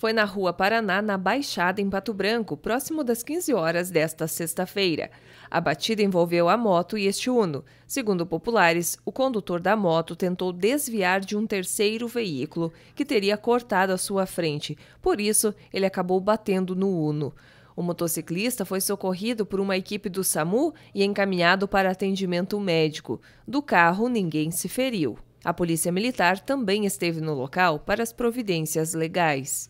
Foi na Rua Paraná, na Baixada, em Pato Branco, próximo das 15 horas desta sexta-feira. A batida envolveu a moto e este Uno. Segundo populares, o condutor da moto tentou desviar de um terceiro veículo que teria cortado a sua frente. Por isso, ele acabou batendo no Uno. O motociclista foi socorrido por uma equipe do SAMU e encaminhado para atendimento médico. Do carro, ninguém se feriu. A Polícia Militar também esteve no local para as providências legais.